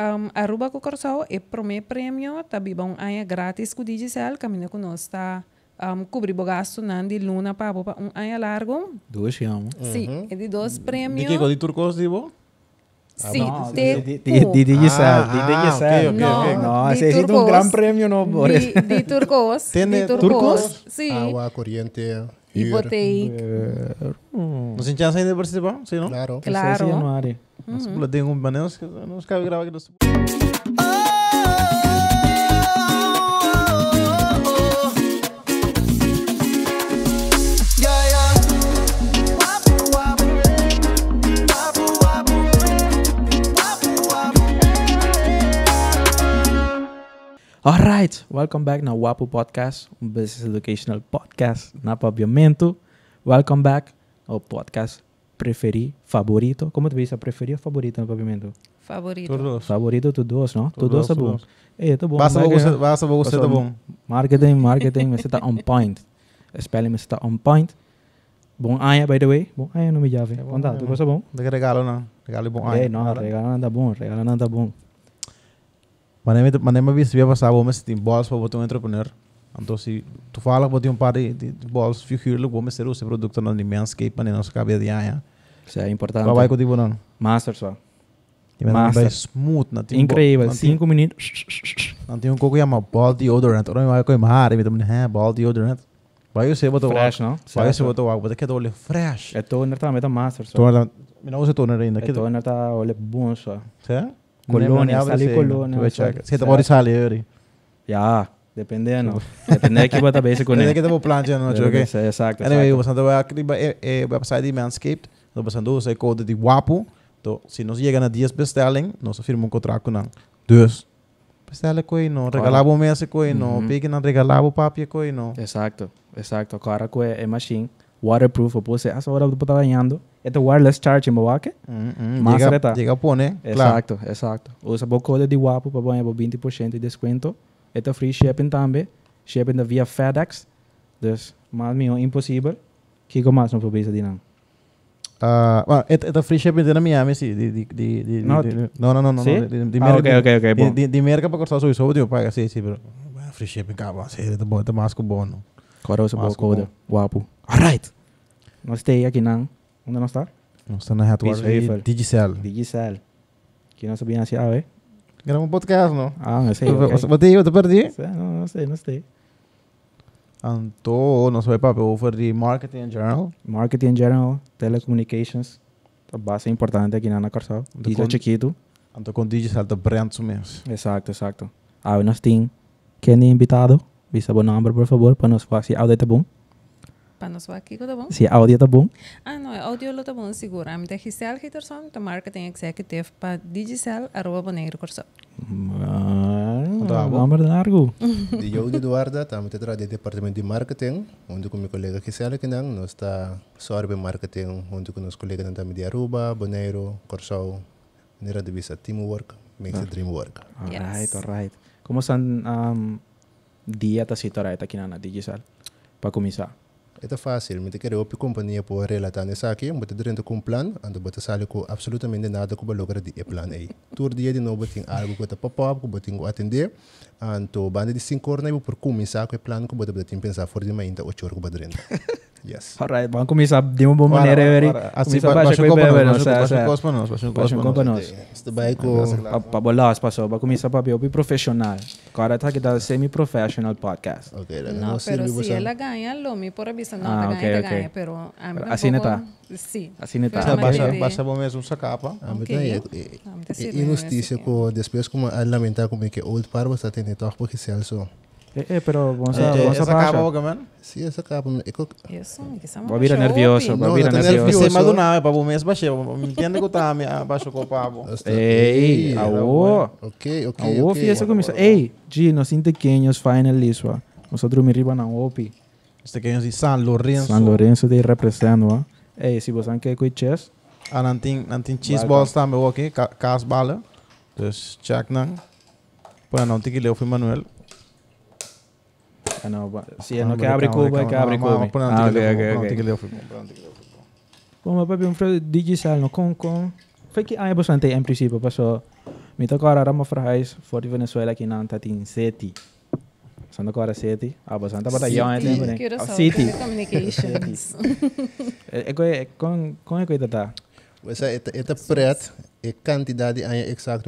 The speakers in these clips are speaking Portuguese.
um, arroba com é corso mhm. e prome prêmio também bom aí grátis com digital caminho com nós está um, cobrir o gasto na de luna para um ano largo dois chamo sim é de dois prêmios de que de turcos de bom Sim, de, digisal de, digisal não de não, esse é um grande un gran premio, ¿no? Por de, de turcos. ¿Tiene de turcos? Sí. Agua, corriente, Não tem chance ainda de participar? Sí, ¿no? Claro. Claro. Nas mm -hmm. dingen om não dan kan gravar aqui. dat. Alright, welcome back na Wapu Podcast, um business educational podcast na pabiamento. Welcome back ao podcast preferir, favorito. Como tu disse preferir o favorito no pavimento? Favorito. Todos. Favorito, tu dois não? Tu dois é bom. É, tá bom. Basta você, basta você tá bom. Marketing, marketing, você tá on point. Spelling, você tá on point. Bom aia, by the way. Bom aia é não me jave. É bom, tá, tu né? gosta bom? Não regalo, não. Regalo bom aia. É, não, regalo nada bom, regalo nada bom. Mané me, mané me vi se via passar bom, mas tem bolas para botar um entrepreneur. Entonces, tú falas por um par de, de, de bols figurlo, vamos a hacer ese producto no limpias que é para nos de allá. Isso é importante. Trabalho com o tipo não. Master só. Master. smooth. Não tem Incrível. Cinco minutos. Não tem um coco chama ball deodorant. eu vai com mar. Me também é ball deodorant. Vai você botar Fresh, não? Vai você botar água. Botar que olho fresh. É toner também, tá master só. Toner. Me não usa toner ainda. É toner tá olho bom só. Certo? Colônia, sali colônia. Você tá pode salir. Já. Depende, ano. Depende daqui bota basic ko Depende kita po plan dyan, ano, okay? Exacto. Anyway, basta tayo actually ba eh website eh, di Manscaped, no basta do sa code di Wapo. To, si nos llega na 10 bestelling, nos firma un contrato nang dos. Bestela ko no, regalabo mesa ko no, pigi a regalabo papi ko no. Exacto. Exacto. Cara ko é machine waterproof, o puse, asa ah, hora está dañando. Este wireless charge en Bobaque, mm -hmm. más llega, reta. Llega pone, Exacto, claro. exacto. Usa poco de guapo para poner 20% de descuento. It's a free shipping também. Shipping da via FedEx. Dus, maar mio impossível. Que como mais não vou pensar de não. Ah, uh, é, é free shipping de Miami, sim. De, di, di, di, não, de, não, não, não, não. De, de, de ah, ok, ok, ok. De, de, de merca para cortar sua sobre, eu pago, sim, sim, pero free shipping, cara, sim, tá bom, tá mais que bom, não. Agora você pode coda, guapo. Alright. Nós tem aqui não. Onde não, está? não, está na Hatwatch Digicel. Digicel. Que não, sabíamos assim, ah, é? Grava um podcast, não? Ah, não sei. Botei eu, te perdi? Não, não sei, não sei. Então, não sei, papo, over de marketing in general. Marketing in general, telecommunications. A base importante aqui na Nacarçal. Digital chiquito. Então, com digital, te brands mesmo. Exato, exato. Ah, nós temos quem é invitado. Visa o número, por favor, para nós fazer a audita bom aqui, το tá bom? Sim, áudio tá bom? Ah, não, áudio é lo tá bom, seguro. A ah, minha Gisele Hitterson, a marketing executive para digital, arroba boneiro corso. Ah, tá vamos dar largo. Tá, de Diogo Eduardo, estamos atrás do departamento de marketing, onde com meu colega Gisele que não, nós está sobre marketing, onde com nosso colega também de Aruba, Boneiro, Corso, maneira de vista teamwork, makes ah. a dream work. All right, all right. Como são um, dia se situação aqui na Digital para começar? Het is fácil, met ik op je compagnie voor relatie aan de zaak. Je moet erin te komen plan, en dan moet je zaken absoluut minder nadenken over logeren die plan heeft. die je die nog betekent, algo, wat de papa, wat je moet attenderen. an to bande di sinkor na ibu perkumi sa ko plan ko bada bada timpen sa for di main ta ochor ko badren yes alright bang kumi sa demo bom ne re veri kumi ah, sa ba ko ba no sa sa kosmonos kosmonos sto bai ko pa bolas paso ba kumi sa pa bi professional cara ta che da semi professional podcast okay no pero si ela ganha lo mi por avisa não ah, okay, ganha ganha pero assim neta sì assim neta basta basta bom mesmo sacapa a meta é injustiça com depois como a lamentar como que old parva está tendo de trabajo oficial. So. Eh, eh, pero vamos a, eh, vamos a pasar. acaba, ¿no? Sí, esa acaba. Eso, estamos. Va a virar nervioso, va a virar nervioso. Se nada para o mês me entende que tá me baixo com o Ei, aô. OK, OK. Aô, fi essa comissão. Ei, G, nós inte quenhos finally sua. Nós outro me riba na OP. Este quenhos de San Lorenzo. San Lorenzo de representando, Ei, se você quer que chess. Ah, não tem, não cheese balls também, OK? Cas bala. Dus check não. Pues anote que leo fui Manuel. Ah, no, si es no, que abre Cuba, que abre Cuba. Ah, ok, ok, ok. Como papi, un fraude digital, no con con. Foi que ah, é bastante em princípio, passou. Me toca agora uma frase fora de Venezuela que não está em sete. São da Cora City, a bastante batalhão é sempre. City. Communications. É com é com é que está. Essa é a é pret. Ik kan quantidade dat aan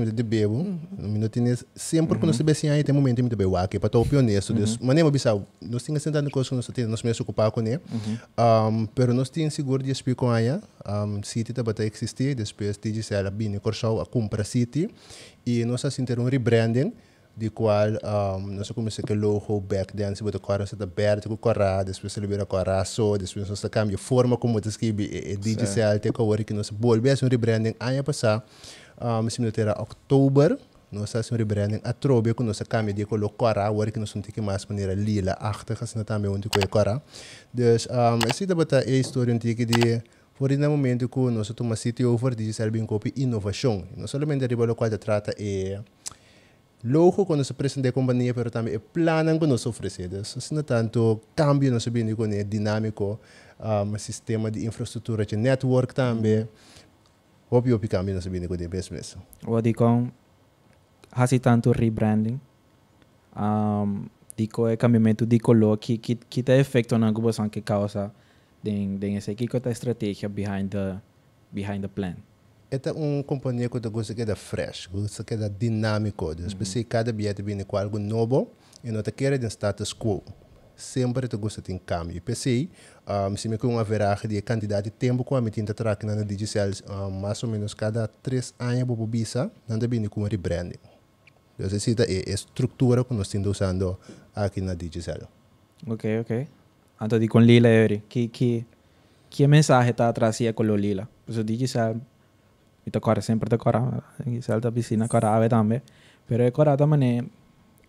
je de bebo. Minuut in is sempre quando uhum. se besia tem momento muito bem waque ah, é para topio uhum. mas nem manem bisa nós temos sentado com nós tinha nós temos ocupar com ele. Uhum. Um, mas nós temos seguro de explico a ela, um, city tá existir, depois tinha se ela bine corchau a compra city e nós que assim, ter um rebranding de qual um sei como se que logo back then se botar cora se da berta com cora depois se libera cora só depois nós cambia forma como te escreve e DJ se alte com o que nós volveu um rebranding ano passado um se me era outubro nós assim rebranding a trobe com nós cambia de colo cora o que nós não tem mais maneira lila que assim nós também é onde coi é cora dus um se da botar a história onde que de por no momento que nós tomamos sítio over digital bem copy inovação não somente riba lo qual trata é logo quando se apresenta a companhia, pero também é plano que nos oferecidos. Assim, no tanto, cambio na subindo é dinâmico, um, ah, sistema de infraestrutura, de network também. Óbvio hum. que cambio na subindo com o business. O Adicon, há tanto rebranding, um, ah, dico é cambiamento de color que que que tem efeito na ocupação que causa de, de esse que é a estratégia behind the behind the plan é uma companhia que eu gosto que é fresh, gosto que é dinâmico. Depois, uhum. cada bilhete vem com algo novo e não te quer de status quo. Sempre te gosto de um cambio. E pensei, um, uh, se me com uma veragem de quantidade de tempo que a minha tinta traque na Digicel, um, uh, mais ou menos cada três anos, eu vou bisa, não te vem com um rebranding. Então, essa é a estrutura que nós estamos usando aqui na Digicel. Ok, ok. Então, de com Lila, Eri, que, que, que mensagem está atrás com Lila? Porque o mi tocore sempre decorare, in questa piscina corare anche, però corare mane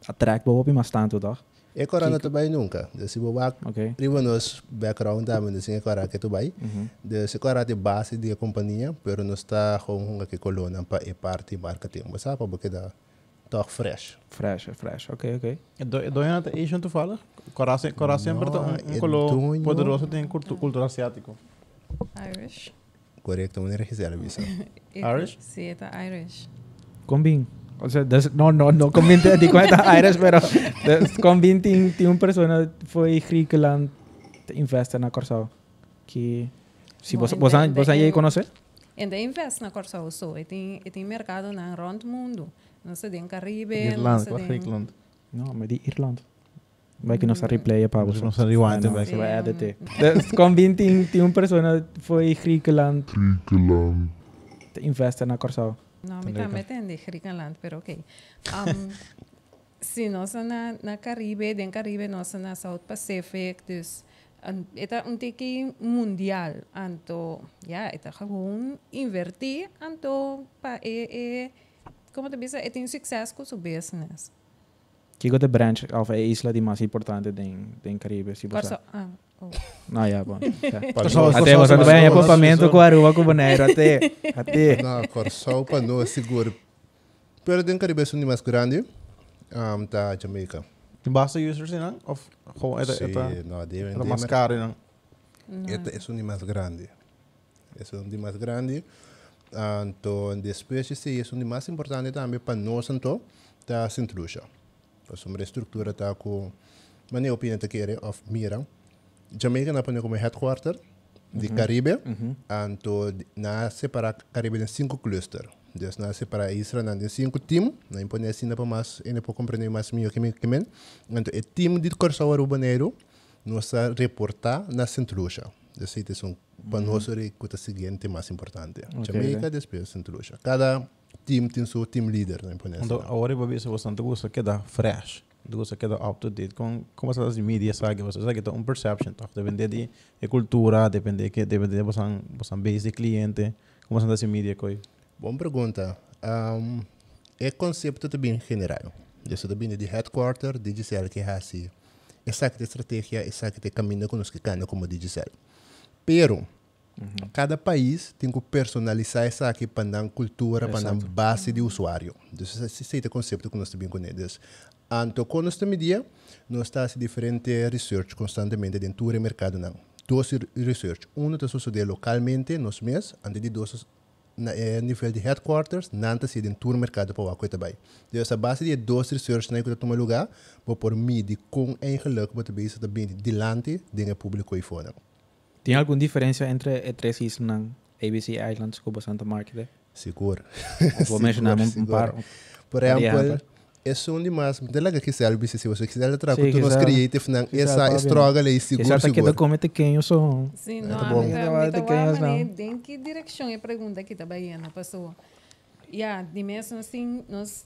attrack bobo più tanto da. E corare tu vai nunca, de si bobo okay. prima nos background da mane que corare che tu vai, de mhm. si corare di base di compagnia, però non sta con que colonna pa e parte marketing, ma sa pa perché da toch fresh. Fresh, fresh, ok, ok. E do, do je dat Asian toevallig? Cora sempre no, um, um color poderoso tem cultura asiático. Irish. Correcto, corect, unde regizează visa? Irish? Sí, está Irish. Convin. O sea, no, no, no Te de cuenta Irish, pero convin tiene un persona fue rico la en Acorsao, Que si vos vos vos conoces. En Ainda investe na Corsao Sul. y tiene e tem mercado en rondo mundo. no sé, en Caribe, Irlanda, não sei. Irlanda. No, me di Irlanda. Vai que não sa replay pa vos. Não sa rewind, vai que vai ADT. Com 21 pessoas foi Griekenland. Griekenland. Investe na Corsal. No, mira, também entendi Griekenland, pero ok. Si no nós na, na Caribe, den Caribe, nós na South Pacific, dus eta um tiki mundial, anto, ja, eta gewoon invertir, anto, pa, e, e, como te bisa, é e un sucesso com o business. Chico de Branch of a isla de mais importante em Caribe. Se você... Ah, oh. não, yeah, bom. até você vai em acampamento com a rua com boneiro, até. até. Não, Corsol para não é seguro. Pero do Caribe é de mais grande um, da Jamaica. Basta users, não? Ou como é, sí, é, não, de, é mais caro, não? É um mais grande. É de mais grande. Então, depois, é de mais importante também para nós, então, da Sintruxa. Sobre a estrutura está com. Mas eu opino que era of Mira. Jamaica mhm. mhm. na põe headquarter de Caribe. Uhum. Anto nasce para Caribe em cinco clusters. Deus nasce para Israel em cinco times. Não impõe assim para mais, ainda para compreender mais melhor que mim. Então, o time de Corsair Urbaneiro nos reportar na Centrucha. Esse é um mhm. panosso que é o seguinte mais importante. Okay, Jamaica, okay. depois Centrucha. Cada tim tim so team leader ne pone so ore babi se você não gosta queda fresh você queda up to date com como essas mídias sabe você sabe que tem um perception tá depende de, de cultura depende que depende de você você base de cliente como são essas mídias coi bom pergunta um, ehm, é conceito também general isso também de headquarter de dizer que é assim essa que estratégia essa que caminho com os que cana como de dizer pero Uhum. Cada país tem que personalizar essa aqui para a cultura, para a base de usuário. Então, esse é o conceito que nós temos com eles. Então, quando nós temos dia, nós temos diferentes research constantemente dentro do mercado. Não. Dois research. Um está sucedendo localmente, nos meses, antes de dois na, eh, nível de headquarters, nanta se dentro do mercado para o Acre também. Então, essa base de dois research na né, que tomar lugar, para por mim, de com engeluk, para também, de delante, de público e fora. Tem alguma diferença entre E3 e Island, ABC Islands com bastante marketing? Né? Seguro. Vou mencionar seguro, um par. Por exemplo, isso é um demais. Mas lá que é se algo se você quiser trago tu nos creative não essa estroga ali seguro é seguro. Essa que da comete quem eu sou. Sim, é, tá não. Tá bom. Então, mas nem que direção é pergunta que está baiana passou. Yeah, de dimensão assim nós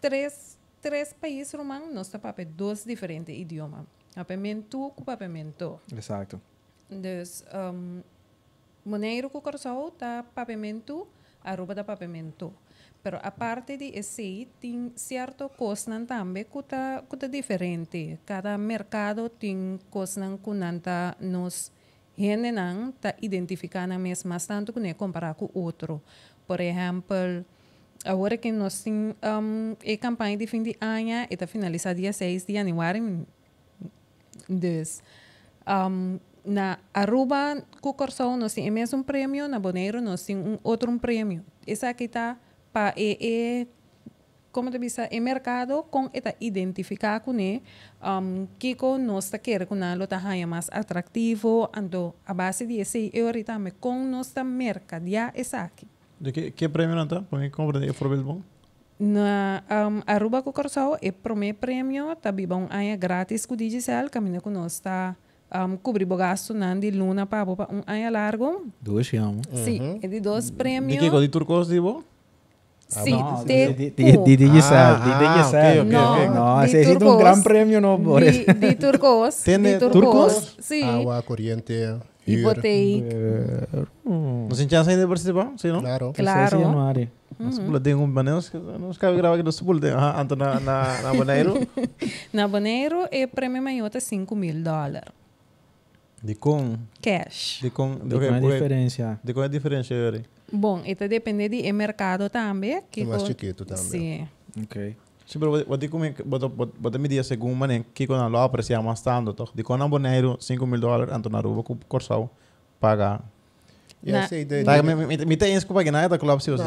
três três países romanos nós tá papel dois diferentes idiomas. Papamento com papamento. Exato. Dus um, Monero Cucurzou da pavimento, arroba da pavimento. Pero aparte de esse, tem certo cosnan também que tá, tá diferente. Cada mercado tem custo que nanta nos generam, tá identificando mesmo mais tanto que né comparar com outro. Por exemplo, agora que nós temos um, a campanha de fim de ano, está finalizada dia 6 de janeiro. Mm, então, na Aruba, Cucorsol, nós temos mesmo um prêmio, na Boneiro, nós temos um outro um prêmio. Essa aqui está para é, é, como te disse, é mercado com esta identificar com né, um, que com nós tá quer com nalo tá mais atrativo, ando a base de esse eu ahorita me com nós tá mercadia essa aqui. De que, que prêmio não tá? Para mim compreender, de bem bom. na um, Aruba Cucorsol é primeiro prêmio, tá bom, é grátis com o Digicel, caminha com nós está um, cobrir bogasto não de luna para um ano largo. Dois chamo. Sim, é de dois prêmios. Ah, de que mm. de turcos de bom? Sim, de de de Gisel, de de Gisel. Não, não, de um grande prêmio no Boris. De turcos. Tem turcos? Sim. Água de Hipoteca. Não se chance ainda participar? Sim, não? Claro. Claro. Nós uhum. tem um banheiro, nós cabe gravar de no sul, na na na de Na Boneiro é prêmio maior de 5 mil dólares. De como? Cash. De como de okay, é a diferença? De qual é a diferença, Yuri? Bom, isso depende do de mercado também. Que mais chiquito também. Sim. Ok. Sim, mas vou te comer, vou te medir segundo, mané, que quando ela aprecia mais tanto, toch? De quando aboneiro, 5 mil dólares, anto na rua, com corsal, pagar. Me tem isso que pagar nada, clube, se você...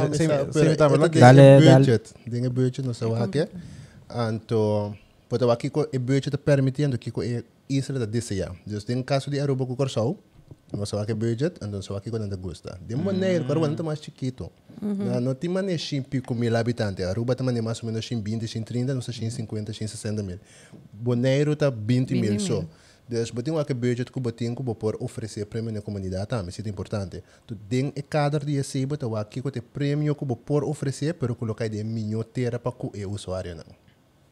Dale, dale. Dinge budget, não sei o que é. Anto... Portanto, aqui o budget está permitindo que isso da DCA. Então, em caso de Aruba com Corsol, nós aqui budget, então só aqui quando gosta. De maneira, para o mais chiquito. Não tem maneira de pico mil habitantes. Aruba tem mais ou menos 20, 30, não sei, 50, 60 mil. Boneiro está 20 mil só. Des botin wak budget ku botin o bopor oferecer prêmio na comunidade também, isso é importante. Tu den e cadar de esse que wak ki kote prêmio ku bopor oferecer, para colocar de minhotera para o e usuário não.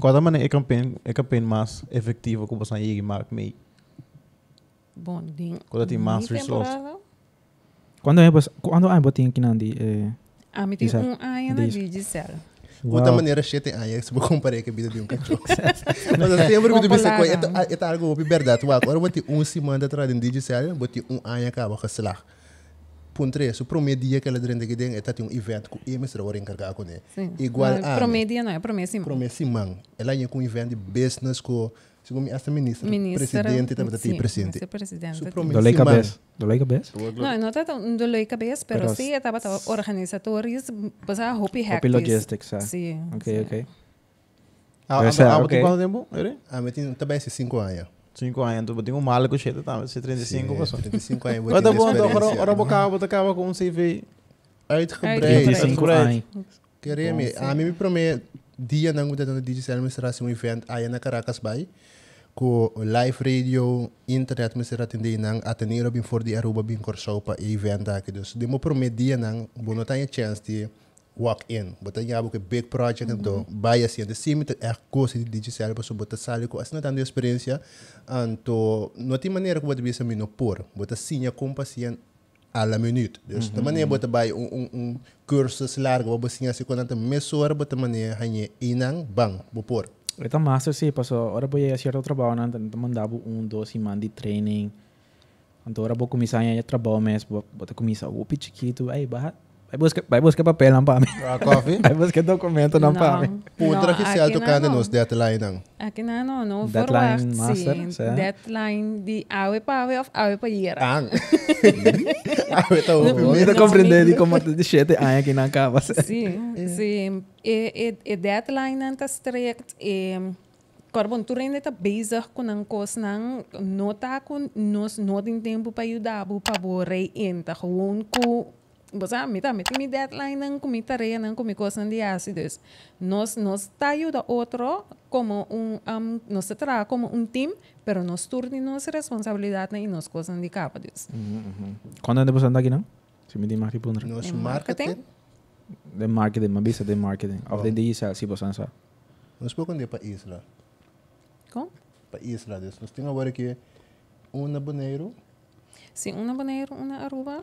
Qual a maneira campanha é campanha é mais efetiva que você aí marca meio? Bom, din. quando tem mais resource? Quando é quando é botinha aqui nandi é eh, Ah, me tem um ai na digital. Outra maneira chete ai, é se eu comparei com a vida de um cachorro. Mas eu sempre me disse que é é algo verdade. Agora botei um semana atrás em digital, botei um ai acaba com sei lá. Puntre, su promedia que ela drende que den eta tem um evento que o mestre ora encargar com ele. Né? Igual a promedia não é promessa. Promessa man. Ela ia com um evento de business com segundo esta ministra, ministra presidente também está presente. presidente. Dolei cabeça. Dolei cabeça? Não, não está dolei cabeça, mas sim, estava organizadores, mas a Hopi Hacks. Hopi Logistics, ah. Ok, ok. Ah, ah, é, ah, ah, ah, ah, ah, ah, ah, ah, ah, ah, ah, ah, 5 a 1 tu botinho mal com cheiro tá se 35 passou 35 a 1 botinho experiência agora agora com um CV aí te quebrei 35 a 1 a me dia não gusta tanto digital me será evento aí na Caracas vai com live radio internet me será atender não o bem de Aruba bem e evento aqui dos demo promete dia não bono tem chance de walk-in. Bota niya ako big project mm -hmm. bias yan. The same to echt koos in DJ Selva. So bota sali ko as natando experiência. Anto, no ti maneira ko bota bisa minopor. Bota sinya kumpas yan a la minuut. Dus mm -hmm. de manier bota bij een, een, een cursus largo. Bota sinya si konante mesor. Bota manier hanye inang bang bopor. Ito master si paso. Ora boya cierto trabajo na mandabo un dos y mandi training. Anto ora bo comisanya ya trabaho mes. Bota comisa upi oh, chiquito. Ay bahat. Vai buscar, vai buscar papel, não para mim ah, coffee Vai buscar documento, não, não para mim Putra que se alto cande nos deadline, não. Aqui não, não, não. Deadline master, sim. Deadline de awe para awe of awe para ir. Ah. awe tá não não compreender de como de shit aí aqui não acaba. Sim, sim. É. E, e, e deadline não tá strict e Carbon, tu ainda está bezig com as coisas, não está com não tem tempo para ajudar, para borrar, então, gewoon com você também tem mi deadline mi com mi tarea en con mi cosa de assim Nos Nos nos otro, como un, no se trata como un team, pero nos turni responsabilidad y y nos coisa de capa então pues, quando andamos andar aquí, no? Si me más mais tipo nós marketing de marketing me avisa de marketing of the si sí, pues, Nos nos un día para isla ¿Cómo? para isla Nos tengo tengo agora que un abonero. Sí, un abonero, una aruba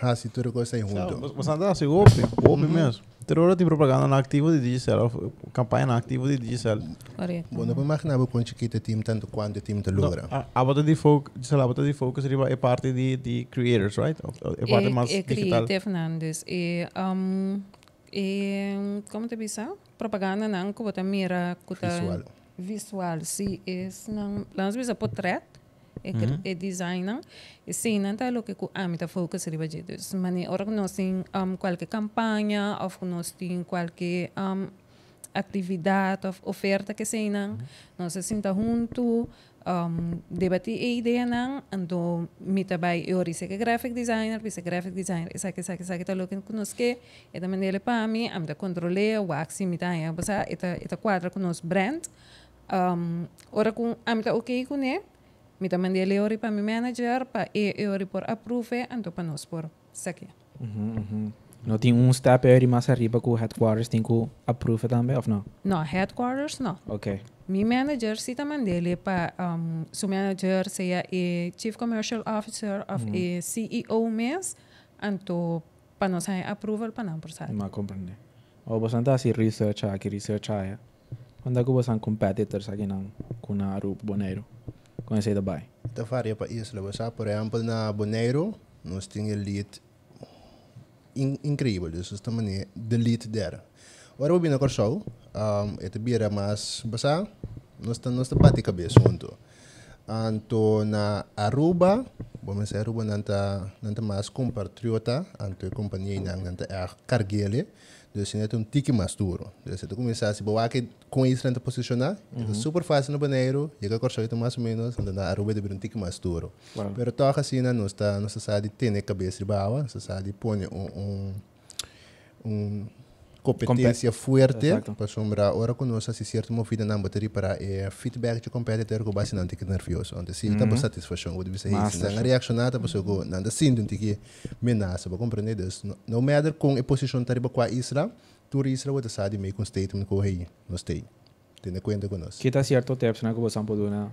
hasi turkoisen hundo. Mas andar se golpe, golpe mesmo. Terror tem propaganda na activo de digital, campanha na activo de digital. Correto. Bom, não imagina o quanto que time tanto quanto o time te logra. A bota de foco, digital, a bota de foco seria a parte de de creators, right? A parte eh, mais eh, digital. E Fernandes e eh, um e como te disse, propaganda não, que bota mira, visual. Visual, sim, é não, lança portrait. mm -hmm. ek designer sina ta lo que ku amita ah, focus riba je dus mani ora no sin um qualche campaña of no qualche um actividad of oferta que sea, mm no se sinta junto um, debati e idea nan ando mita bai ori se graphic designer pisa graphic designer isa que sa que sa que ta lo que nos que eta mandele pa mi am da controle waxi mita ya eh, pues, eta eta quadra con brand um ora con, am ah, okay ok com mi también mandei ele ori para mi manager, para e, e ori por approve, anto para nós por sequer. Uhum, uhum. Não tem um step aí más arriba com headquarters, tiene que approve também, of no no headquarters no okay Mi manager sí te le para um, su manager sea eh, Chief Commercial Officer of el eh, CEO mes, anto para nos hay approval para no pasar. Ma comprende. O vos andas así research aquí research allá. Cuando que han eh. competitors aquí no con Arup Bonero. conhecida by? Te varia para isso. Por exemplo, na Boneiro, nós tínhamos elite in, incrível. Isso também é eh, the lead there. Ora eu vim na Corsol, um, eu te vira mais, basá, nós estamos pati cabeça junto. Anto na Aruba, vamos dizer, Aruba nanta nanta mais compatriota, anto a companhia nanta está ah, carguele de desenhar um tique mais duro. de Se tu começar, se boa que com isso tenta posicionar, uhum. é super fácil no banheiro, chega a corchoito mais ou menos, anda na aruba de um tique mais duro. mas Wow. Pero toca assim, não está, não se sabe ter cabeça de baú não se sabe pôr um, um, um competencia fuerte, para pues ora ahora conoce si cierto movida na bateria para eh, feedback de competitor que base nante que nervioso, onde si está bastante mm-hmm. satisfacción, onde você está na reaccionada, pues eu nanda sinto que menaça, para compreender isso. não No matter com a posição de tariba com a Isra, tu Isra vai de meio com statement com rei, não sei. Tendo conta com nós. Que está certo o tempo, né, que você pode na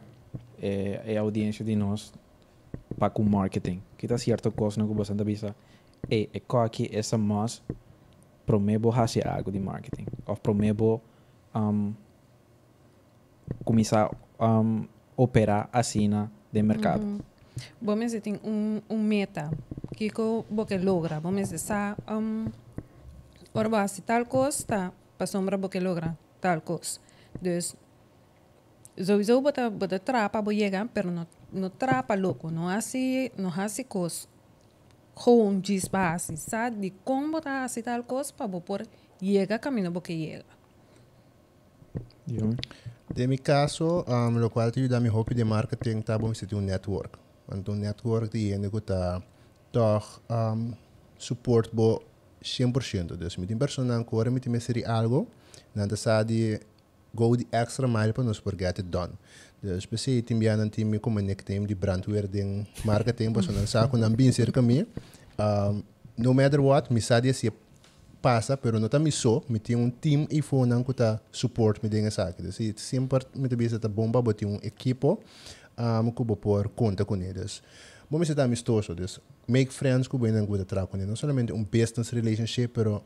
é, é audiência de nós para com marketing. Que está certo coisa, né, que você está pensando, é, é qual que essa massa Promebo fazer algo de marketing. Ou promebo um, começar a um, operar assim de mercado. Bom, uhum. mas dizer, tem um, um meta que você logra. Bom, mas sa, um, orba, se tal coisa, para sombra que logra tal coisa. Então, sowieso vou te trapa, vou chegar, mas não, não trapa louco, não hace, não hace coisa. gewoon jis basis. Sa di kombo ta si tal cosa pa bo por llega camino porque llega. De mi caso, um, lo cual te ayuda a mi hobby de marketing, está bom un network. Want un network de ene que está toch um, support bo 100%. Dus met een persoon ancora, met een serie algo, dan te sa di go the extra mile para nos por get it done. Spesi timbianan tim mi kumanek tim di brandware ding marketing boso nan sa ako nang binsir kami. Um, no matter what, mi sadia passa, pero não tá me só, me tem um time e foi não que tá suporte me denga saque. Então, sempre me tem essa bomba, botei um equipo, um, que vou pôr conta com eles. Bom, me está amistoso, então, make friends, que bem não que tá trabalhando, não somente um business relationship, pero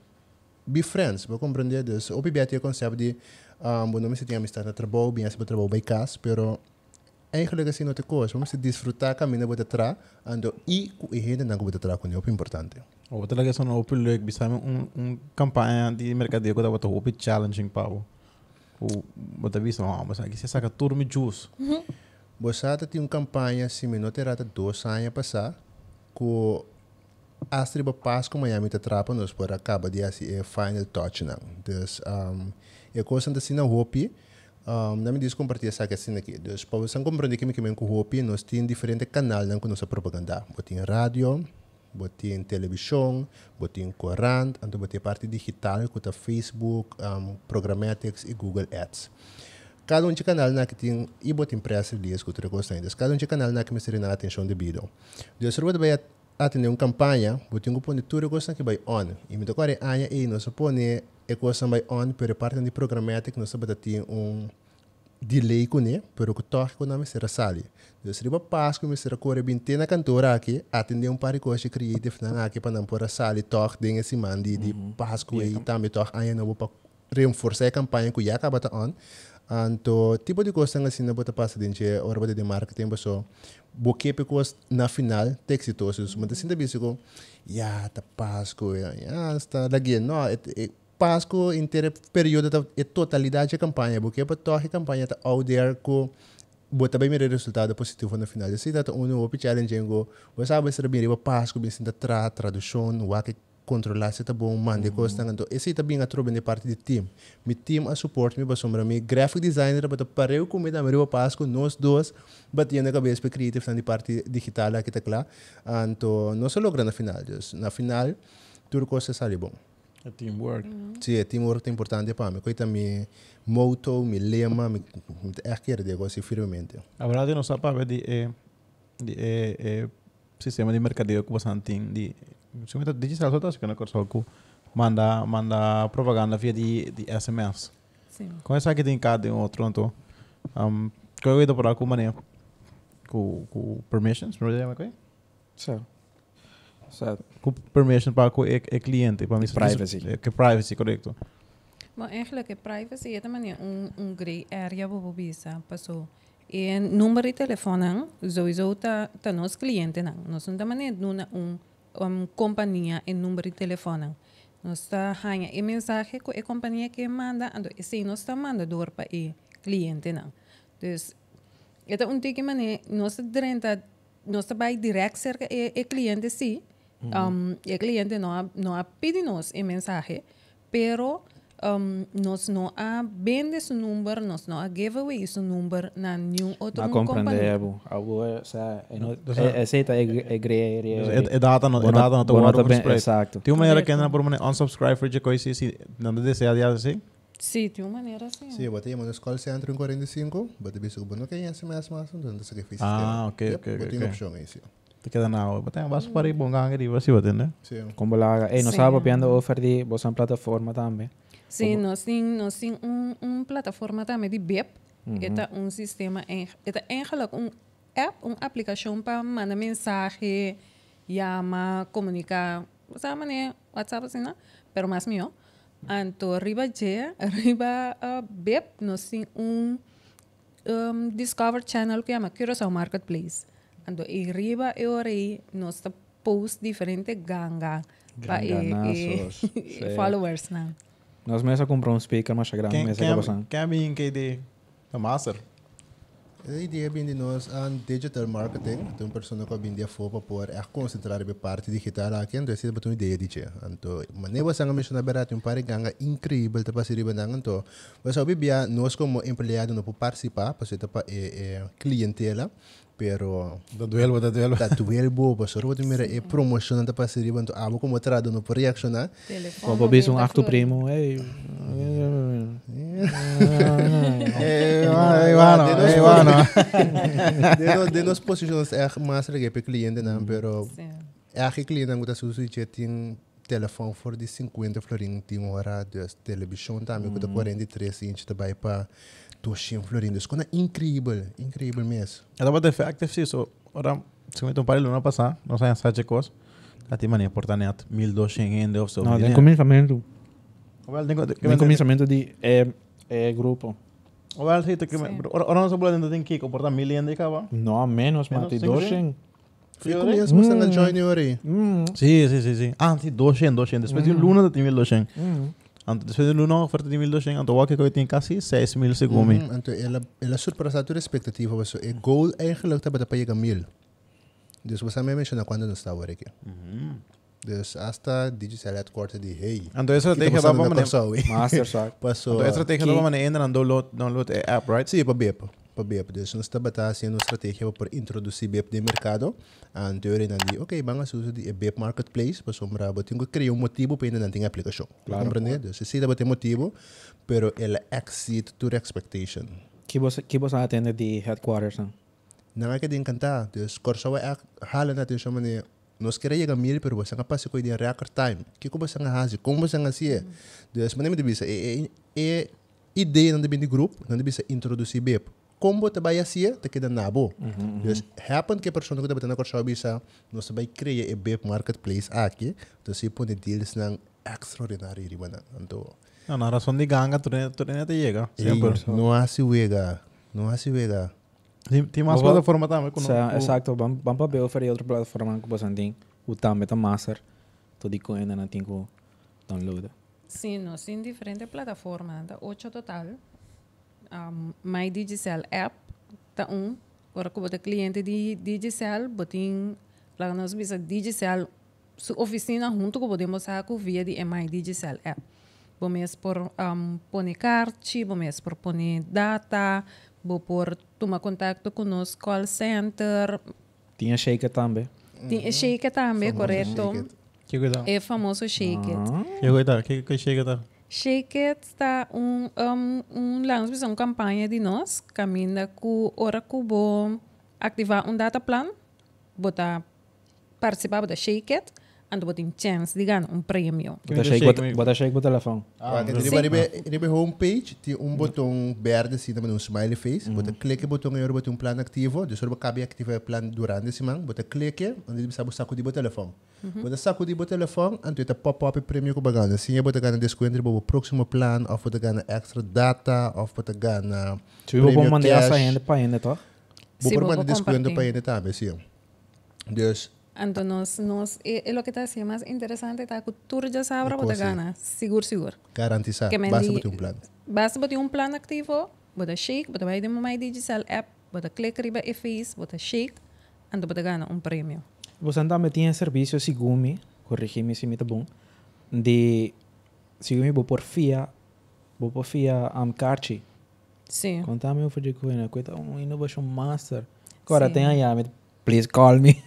be friends, para compreender isso. O PBA tem o conceito de, um, ah, não se tem amistade no trabalho, bem assim para trabalho, bem mas é que assim não te coisa, vamos desfrutar caminho bota tra, ando e é o é renda assim, não bota tra com o importante. O outra ligação não opil leg bisame um um campanha de mercadeio que bota opil challenging pau. O bota bisame, não mas aqui se saca turma juice. Bossata uhum. tem uma campanha assim, não terá dois anos passar com Als er bepaald komt Miami te trappen, dus voor de kaba die als final touch na. Dus um, je koos aan de zin een Um, na me diz compartilhar essa questão aqui. Dus, para você compreender que me que me hope, nós temos diferentes canais na nossa propaganda. Botem rádio, botem televisão, botem corrente, então botem parte digital, como Facebook, um, programatics e Google Ads cada um de canal na né, que tem e botem press release que eu te gostei. Cada um de canal na né, que me serena a atenção devido. Deus, eu vou atende uma campanha, botinho um pone tudo coisa que vai on. E me tocar anha e nós pone é eh, coisa vai on, pero parte de programática nós bota tem um delay com né, pero que toque com nome será sali. Eu seria Páscoa, me será corre binte na cantora aqui, atende um par de coisa creative aqui para não pôr a sali toque de esse mandi de Páscoa e também toque anha não vou para reforçar a campanha que já acaba tá on. Anto, tipo de coisa assim, né, pode passar de dentro, é hora de marketing, pessoal. Porque pessoas na final, tem exitosos, mas assim, também, tipo, ya, tá Páscoa, ya, está daqui, não, é, é Páscoa inteiro período, é totalidade da campanha, porque para toda a campanha está out there com bota bem mira resultado positivo na final. Assim, está tá, um, novo challenge, eu, você sabe, se bem, eu, Páscoa, bem, assim, tá, tradução, o que controlar se tá bom, mande uhum. coisa tanto. Esse tá bem a troba né, de parte de time. Mi time a suporte me passou para mim graphic designer para pareu com me da meu pasco nós dois batendo a cabeça para criar tanto de parte digital aqui tá lá. Anto não se logra na final, na final tudo coisa sai bom. É teamwork. Sim, uhum. o é teamwork é importante para mim. Coita me moto, me lema, me é de coisa assim, firmemente. A verdade não sabe de, eh, de, de, eh, de, eh, sistema de mercadeio que você tem de se meta tá digital todas tá que não corso com manda manda propaganda via de, de SMS sim com essa é que tem cá de um outro então um, que eu para com maneira com com permissions problema é com certo certo com permission para com é, é cliente para mim privacy que privacy correto mas eigenlijk que privacy é também um um grey area bobo bisa passou e número de telefone sowieso tá tá nos clientes não nós não também não um compañía, compañía en número de no está hay un mensaje con la compañía que manda, si nos está mandando por para cliente. Entonces, esta un tipo de nós no se va directo cerca del eh, cliente, Sí, um, el cliente no no ha mensaje, pero... um, nós não há vendas número, nós não há giveaway isso número na nenhum outro não companhia. Não compreende, é aceita é greia. É data, é data, não tem uma bem, exato. Tem uma maneira que ainda por um unsubscribe for de coisa assim, não deseja assim? Sim, tem uma maneira assim. Sim, botei uma escola centro em 45, botei bisco bono que é esse mesmo mas não sei o que fiz. Ah, ok, ok, ok. Botei uma opção aí, sim. Porque não, eu tenho bastante para ir bom gangue, você vai entender? Sim. Como lá, ei, não sabe, piando oferta, de boa plataforma também. Sí, no, nós una plataforma también de BEP, un que un sistema, una un app, una aplicación para mandar mensajes, llamar, comunicar, sea, manera WhatsApp Pero más mío Y arriba arriba BIP, uh, BEP, sin un um, Discover Channel que llama Curious Marketplace. Y arriba de ahí nos está post diferente ganga. para eh, followers, Nós mesmos compramos um speaker mais é grande, mas acaba é é sendo. Quem é bem que de master? A ideia bem de nós é digital marketing. Tem uma pessoa que bem de fofa por é concentrar a parte digital aqui, então você é uma ideia de que. Então, mas nem você não menciona barato um par ganga incrível para se riba nang então. Mas sabe bem nós como empregado não participar, para ser para clientela pero da duelo da duelo da duelbo pastor vou primeiro é promoção da parceria bantu amo como trado no por reaccionar como bis um acto primo ei ei ei ei ei de nos ei é mais ei ei cliente ei pero é a cliente ei ei ei ei telefone for de 50 florin ei hora de televisão também com 43 inch ei ei Toshi în florindu é incrível, incrível mesmo. Era de fact, sí, so, ora, se mete un par de não pasada, no saben sa ce cos, la tima ne importa neat, 1200 en de of so. No, de comisamento. Well, de, de, de comisamento de eh, eh, grupo. É o well, sí, te, que, sí. Ora, ora no se puede entender que comporta 1000 en de cava. No, menos, mate, 200. Fui começo começando a join aí. Hum. Sim, sim, sim, sim. Ah, sim, 200, 200. Depois de hum. luna tem 1200. Anto, después del 1, oferta mm, eh, de 1200, mm-hmm. en wat ik ooit in kassie, 6000 seconden. Mm, anto, ela, ela superprestatura expectativa, was een goal eigenlijk hebben dat je 1000. Dus we zijn mee mensen kwando nos está werken. Dus hasta digital headquarter die hey. Anto eso te dije, vamos a master sack. Pasó. Anto eso te dije, vamos a mandar download download app, right? Sí, pa bepa. pa BEPDES. Nós estamos batendo uma estratégia para introduzir BEP no mercado. A teoria é ok, vamos usar o BEP Marketplace, para sombra, eu que criar um motivo para ainda não ter aplicação. Claro. Compreende? Eh, Se você tem motivo, pero ela exceed to the expectation. Que você que você atende de headquarters, não? Ah. Não é que de encantar. Des corso é eh, hala na tensão maneira nós queremos chegar a mil, mas você não passa com ideia react time. O que você não faz? Como você não faz? Então, mas não me diz, é ideia não depende do grupo, não deve introduzir BEP combo te vai assim, te queda nabo. Então, happen que a pessoa que te batendo com a showbiz, nós vai criar um bem marketplace aqui, então se põe deals nang extraordinário riba na, então. Não, na razão de ganga, tu nem tu nem te chega. Não há se chega, não há se chega. Tem tem mais plataforma também, não? Exato, vamos para Bel fazer outra plataforma que possa tem, o também da master, tudo que ainda não tem que download. Sim, nós tem diferentes plataformas, oito total um, my Digicel app taun tá ora ko bota cliente de Digicel botin lá nós bisa Digicel sua oficina junto que podemos a via de é my Digicel app vamos por um, pôr carte vamos por pôr data vou por tomar contato conosco, call center tinha shake também tinha uhum. shake também correto que cuidado é famoso shake ah. que cuidado que que shake também tá? It está um, um, um lançamento, uma campanha de nós, caminha com hora que vou ativar um data plan, botar participar da It and botin chance de ganhar um prêmio. Bota cheio com o telefone. Ah, ribe homepage, tem um botão verde assim, também um smiley face. Bota clique botão e bota um plano ativo. Então, você cabe ativar o plano durante a semana. Bota clique, onde você sabe sacudir o telefone. Bota sacudir o telefone, então você pop-up prêmio com bagana. Assim, você ganha desconto para o próximo plano, ou você ganha extra data, ou você ganha prêmio cash. Tu vai mandar essa ainda o ainda, tá? Vou mandar desconto para ainda também, sim. Então, Antonos, nos, eh, lo que te decía más interesante, está ya sabra porque gana, seguro, seguro. Garantizar, que vas a un plan. Vas a un plan activo, a chic, a bij de mijn digital app, bote klikken fees, IFIS, bote chic, vas a ganar un premio. Vos también tiene servicio, Sigumi, corrígeme si me está de Sigumi bo por fia, por fia am carchi. Sim. Contame o que eu falei com um innovation master. Agora tem aí, please call me.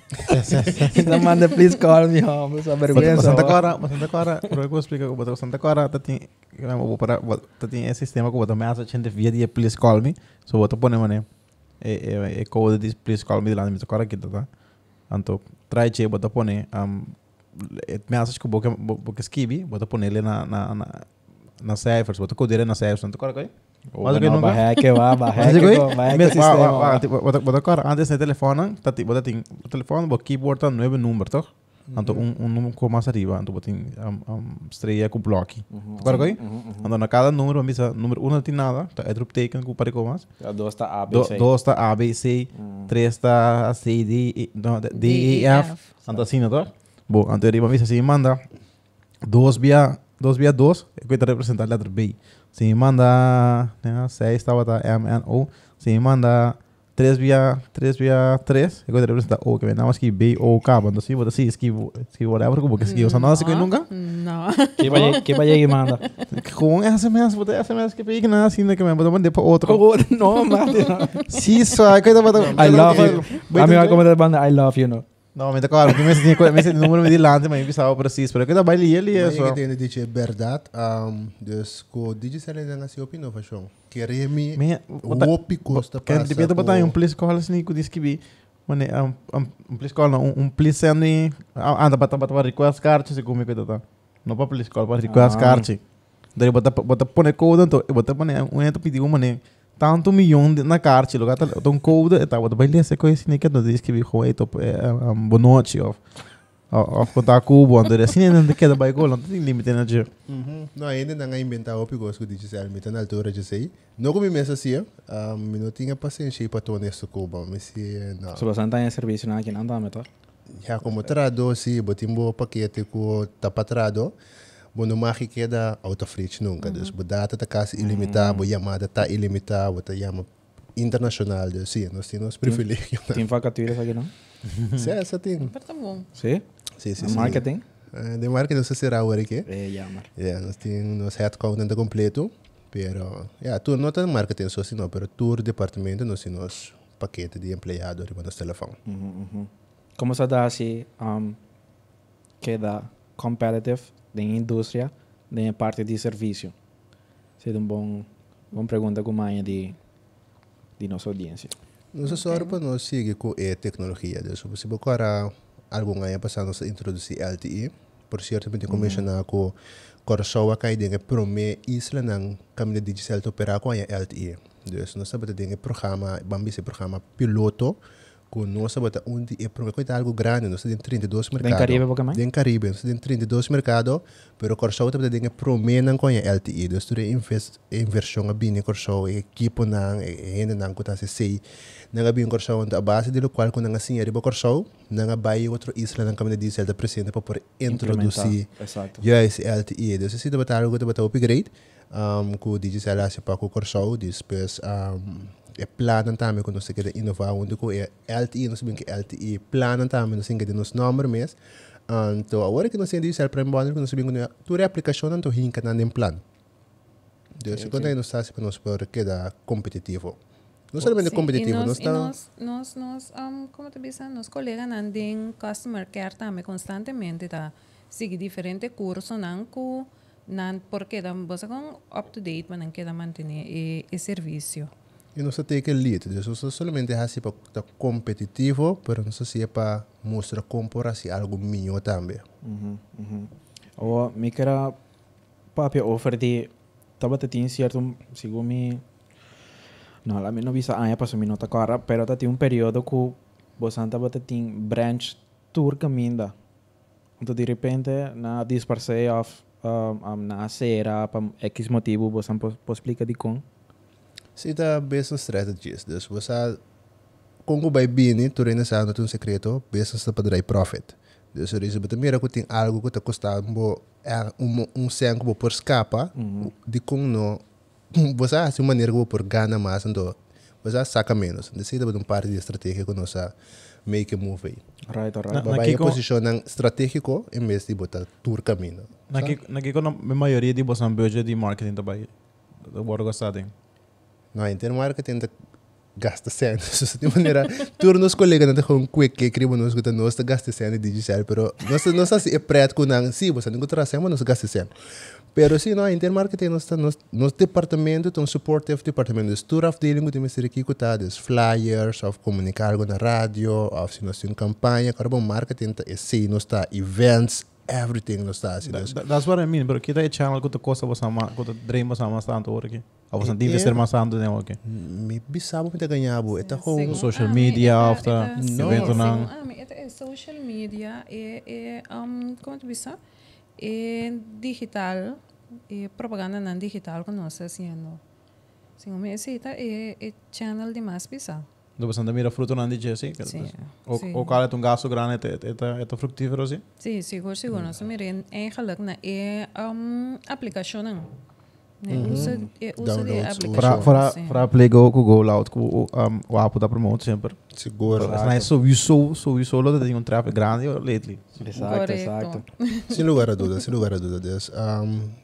Então Manda please call me home. Só vergonha só. Santa Clara, Santa Clara, por que eu explico que botou Santa Clara, tá tem, eu vou para, tá tem esse sistema que botou mais gente via dia please call me. Só botou pone mane. É é é code this please call me lá mesmo Clara aqui, tá, tá? Então, try che botou pone, um é, message que boca boca skibi, botou pone ele na na na na ciphers, botou codere na ciphers, Santa Clara, coi? Oh, más que nunca. Bajé que va, bajé que va, que sistema. antes de teléfono, teléfono, keyboard número, ¿no? Anto un número más arriba, anto botin um con con ahí? Anto en cada número, el número 1 no tiene nada, el drop taken par de comas. Dos está A B C. está A B C, Tres está C D E, e, e F. Anto anto manda. dos vía dos, vía dos, que representar la letra B si manda 6 tabata MNO, si me manda 3 vía, 3 via 3, eu vou o que vem, que B O K, sí, se sí, es que se whatever, como que se usa nada se que nunca? Não. qué vai que manda? que manda. Com SMS, vou ter SMS que pegue nada assim que me vou mandar para otro. Oh, no, mano. Sim, só que eu tava I love you. A mí me mim vai comentar banda I love you, no. No, mi tocaba que me sentí el número me di lante, me empezaba precies, pero que da baile y él y eso. Ik de dat dit je verdad, um, dus ko digital en asi opino fashion. Querer me wopi costa para. Que devia botar um place com assim que diz que vi. mane um um place call um sendo anda para bata request card, se como que tá. Não para place call para request card. Daí bota bota pone code, então bota pone um ento pediu mane tanto milhão de, na cárcere, logo tá então couda e tal, vai ler coisa assim que não diz que vi com eito eh, eh, boa noite of of contar ¿eh? ah, cubo, andar assim não te que dar gol, não tem limite na dia. Não ainda não inventar o pigos que dizer al meta na altura de sei. Não como me assim, um não tinha paciência para tornar isso cubo, mas se não. Sobre Santa em serviço na aqui não dá meta. Já como trado, sim, botimbo paquete com tapatrado. trado bo no magi queda out of reach nunca mm -hmm. Uhum. dus data ta kasi ilimitada mm -hmm. bo llamada uhum. ta ilimitada bo ta internacional dus sí nós temos privilégio uhum. tem vacativas aqui não sim essa tem tá bom sim sim sim marketing é, de marketing você será o que é yeah, yeah é, nós temos nós headcount é completo pero yeah tu não tá marketing só sim não pero tour departamento nós temos paquete de empregado arriba no telefone como se dá assim um, queda competitive da indústria, de parte de serviço. Seria uma bom, bom pergunta com a de, de nossa audiência. Não se só para nós seguir com a tecnologia. Se você procurar algum ano passado, nós introduzir LTE. Por certo, também começa na com Corsoa, que é a primeira isla na caminho digital para operar com a LTE. Então, nós sabemos que tem um programa, vamos dizer, programa piloto, que nós bota onde é uma coisa tá algo grande, nós temos 32 mercados. Em Caribe, porque mais? Em Caribe, nós temos 32 mercados, pero corso também tem que promenan com a LTI, nós então, temos inversão a bine corso, é equipo na ainda na conta se sei, na bine corso onde a base de lo qual com na assim riba corso, na baia outro isla na caminho de diesel da tá presidente para por introduzir. Exato. Yes, LTI, nós então, temos botar algo para botar upgrade um, que diz para o corso depois um, é plano também quando você quer inovar onde que é LTE não sei bem que LTE plano também não sei que nos números mesmo então agora que nós temos digital para embora que não sei bem quando tu reaplicação não tem hinca não tem plano então se quando aí nós estamos para nós para queda competitivo não somente Sim, competitivo, nós, estamos, nós, nós, um, como tu disse, nós colegas não customer care também constantemente, tá? Seguir diferentes cursos, não, que Não, porque dan, você con up-to-date, mas não mantener manter eh, el servicio Y no se tiene que lead. Eso solamente es así para competitivo, pero no si es para mostrar compor así algo mío también. Uh -huh, uh -huh. O me cara papi offer de estaba te tiene cierto, según mi no, la no visa año ah, pasó mi nota cara, pero te tiene un periodo que vos andaba te tiene branch turca minda. Entonces de repente na dispersé off um, ah, um, nasera, pam X motivo, você explicar de como? Sita business strategies. Dus we sa Congo by Bini, turin na sa ano itong sekreto, business na padray profit. Dus so reason but mira ko ting algo ko ta costa eh, mo um um sangue por escapa mm-hmm. de como não você acha uma maneira por ganhar mais então você saca menos decida por um par de estratégia que nossa make a movie. Eh. Right, right. Na, Mas kiko... posicionar estratégico em vez de botar tur caminho. Na kiko, na kiko, maioria de bossa budget de marketing também. Eu bora gostar de. Não, em termos marketing gasta centos de maneira tur nos colegas não com quick que crimo nós que nós gastamos cento de dizer, pero nós nós assim é prático não, sim, você não gasta cento, mas nós gastamos cento. Pero si no, intermarketing nós temos nos departamento um suporte departamento de tour of dealing de mestre aqui flyers, of comunicar algo na rádio, of se nós temos campanha, carbon marketing, e se nós está events, everything nós está assim. That, that's what I mean, bro. Que daí channel que tu costa você ama, que tu dream você ama tanto hora aqui. Ou você deve ser mais tanto né aqui. Mm, me bisabo me tá ganhando, está com social media, of tá evento não. social media é é como tu bisa é digital y propaganda en digital que está haciendo. Sin me mesita y, e channel de más pisa. Do bastante mira fruto en dice sí, sí, pues, o sí. o cala un gaso grande te eta fructífero sí. Sí, seguro seguro. Mm. So mira en eigenlijk na e um aplicación mm -hmm. usa usa de aplicación. Para para sí. para plego com go out com um, o app da promote siempre Seguro. Mas não é só isso, só isso solo tem um tráfego grande lately. exacto exacto sin lugar a dudas, sin lugar a dudas. Um,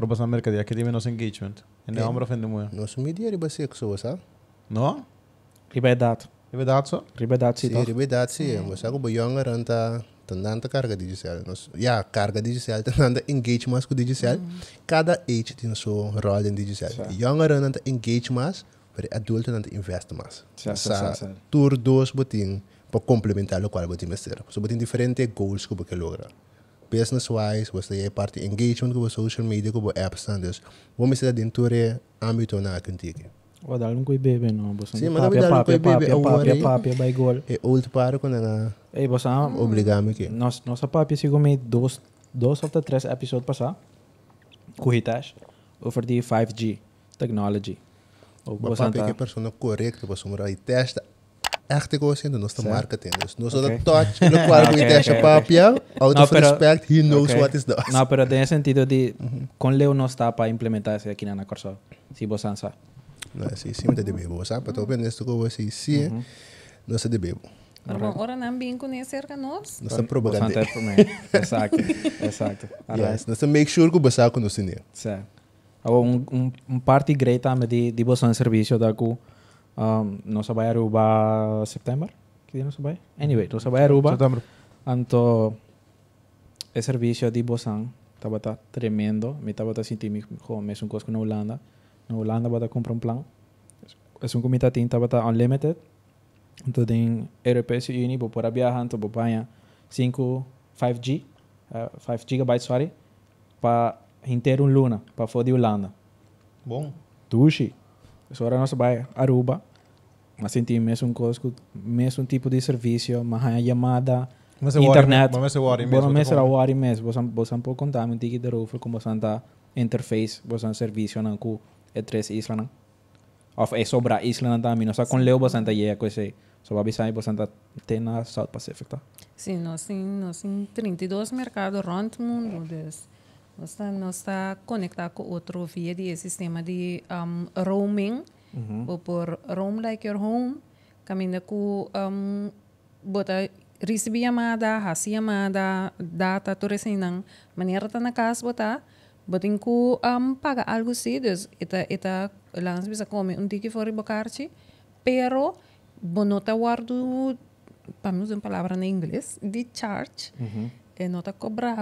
ربع ساعة مركز يا كده منوس ان عمره في النمو نوس ميديا ربا سيكسو وسا نو ربا دات دات سو دات سي دات سي وسا كو بيونغر انت carga digital. Nos, ja, carga digital, tendente engagement com digital. Mm Cada age tem sua rol em digital. Younger Jongeren engagement, para adult tendente invest mais. Sa, sure, tour dois botin para complementar o qual botin So goals que botin logra. business wise, was the parte engagement com social media com apps standards. me ser dentro de âmbito na contigo. O dal não bebe não, você Sim, mas dá não bebe, papi, papi, papi, vai gol. É eh, old para quando na Ei, eh, você ah, mm, obrigado que Nós nossa papi sigo me dois dois ou três episódios passar. Corritas, oferti 5G technology. O você tá que persona correta, você mora e testa achtergozend en ons de marketing. Dus nos okay. dat touch, look waar we dash a papia, out of respect, he knows okay. what is that. Não, pero tiene sentido de con Leo no está para implementarse aqui na la corso. Si vos ansa. No, sí, sí me te debe vos, pero todo bien esto que vos sí, sí. ¿eh? No se debe. Ora não bem conhecer a nós. Nós estamos propagando. Exato, exato. Yes, nós estamos make sure que o basal conosco. Certo. Um, um, um party great de, de bastante serviço da que um, não sabai Aruba September? Que dia não sabai? Anyway, não sabai Aruba. Setembro. Anto, é serviço de Bosan estava tá tremendo. Me estava tá sentindo como mesmo coisa na Holanda. Na Holanda, estava comprar um plano. É um comitê que estava tá unlimited. Então, tem europeus e uni, vou para viajar, então vou para 5, 5G, uh, 5 gigabytes sorry, para inteiro um luna, para fora de Holanda. Bom. Tuxi sobre nosso bairro, Aruba. Mas senti mesmo coisa, mesmo tipo de serviço, mas a chamada, mas internet. Mas é o Ari mesmo. Mas é o Ari mesmo. Você pode contar um ticket de rufo como você está interface, você serviço na cu, é três islas, Ou é sobre a isla também, não só com Leo você está aí, com esse, sobre a Bissai você está até na South Pacific, tá? Sim, nós temos 32 mercados around o mundo, desse. Você não está conectado com outro via de sistema de um, roaming. Uhum. Ou por roam like your home. Caminha com... Um, bota recebi chamada, hasi chamada, data, tudo assim, não. Maneira tá na casa, botar. Botem com um, paga algo sim, Deus. Ita, ita, lança bisa come um tiki fora bocarci, pero bonota guardo, para usar uma palavra em inglês, de charge. Uh En eh, ta kobra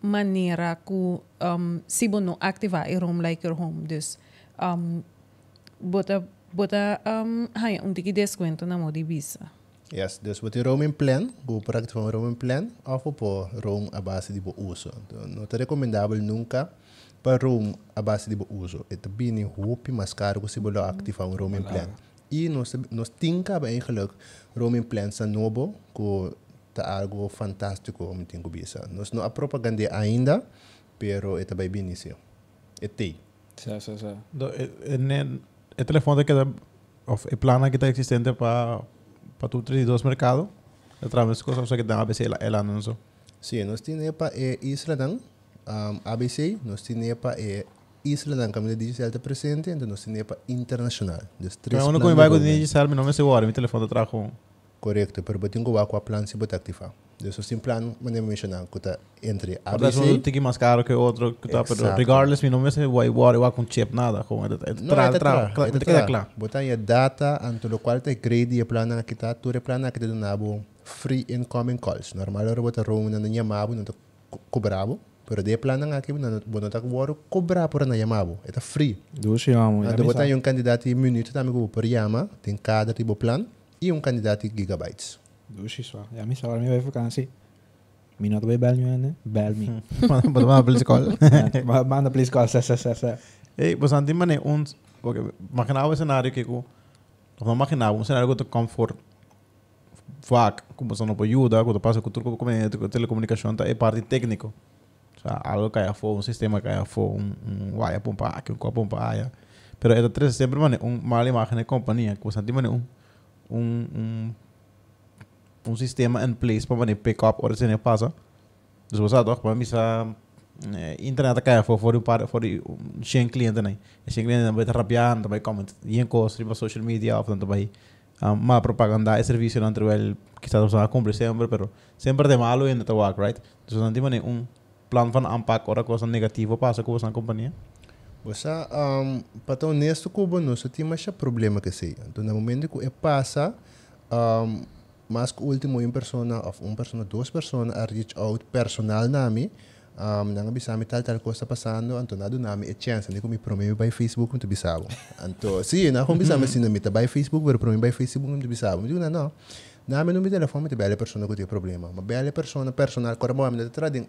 manera ku um, sibo no activa e like your home dus um, bota bota um, hai un tiki descuento na modi visa Yes, dus wat je room in plan, go praktisch van room in plan, of op room a base di uso. No te recomendable nunca para room a base di uso. Het bini hopi mascara ko sibolo activa un room in mm. plan. Y nos, nos tinka ba eigenlijk room in plan sa nobo, ko está algo fantástico como tengo visa. es no a propaganda ainda, pero está bem início. É ti. Eh, eh, este no, en el, O telefone que o plano que está existente para para tu 32 mercado, através de sea, que dá ABC el anúncio. Sim, nós temos para eh, Isla dan um, ABC, nós temos para Isla dan Camila Digital está presente, então nós temos para internacional. Então, eu não conheço o Digital, meu nome é Segura, mi teléfono de trabajo corectă, părbătingul cu a plan se bătă activa. Deci susțin plan, mă me menționa cu ta entre ABC. Dar sunt tiki mai caro que outro, cu ta, pero regardless, mi nome este why war, why con chip nada, como de tra tra, te queda claro. Botan e data anto lo qual te credi e plana que ta, tu re plana que te donabo free incoming calls. Normal ora bota room na nya mabu, não te cobravo. Pero de plana nga kibu na bono tak waru cobra por na yamabo. Eta free. Dushi amo. Ando botan yung candidato minuto tamigo por yama, tem cada tipo plan e um candidato gigabytes. a Duši sva. Ja mi sa varmi vakansi. Minu tebe bälmi, bälmi. Mä please call. Mä annan please call, sä, sä, sä, sä. Ei, pues antes mané um Porque maquinaba cenário que ku... No maquinaba un escenario que tu comfort fuck como você não pode ajudar, quando passa com tudo com telecomunicação, tá, é parte técnico. Tá, algo caia for, um sistema caia for, um, um wire pompa aqui, um copo pompa aí. Mas é sempre, mano, uma imagem de companhia, que você tem, mano, um um, um, um sistema em place para poder pick up ou se não passa. Dus we zaten maar misa eh, internet for kaya um voor paar voor die zijn cliënten nee. Zijn cliënten bij rabiaan, bij comment, je kost op social media ou dan bij ma propaganda e servicio no terwijl quizás os a cumplir siempre, pero sempre de malo en the work, right? Dus dan die maneer un plan van aanpak, ora cosa negativo pasa con esa companhia Basta, um, patong nesto ko ba no, so ti mas siya problema kasi. Então, na momento ko ipasa, eh, um, mas ko ultimo yung persona of un persona, dos persona, a reach out personal nami, um, nang bisami tal tal ko sa pasando anto nado nami e chance hindi ko mi promemi by Facebook kung tubisabo anto si na kung bisami sinamita by Facebook pero promemi by Facebook kung tubisabo mi na no nami no mi telefon mi bele persona ko ti problema ma bele persona personal ko mo am na trading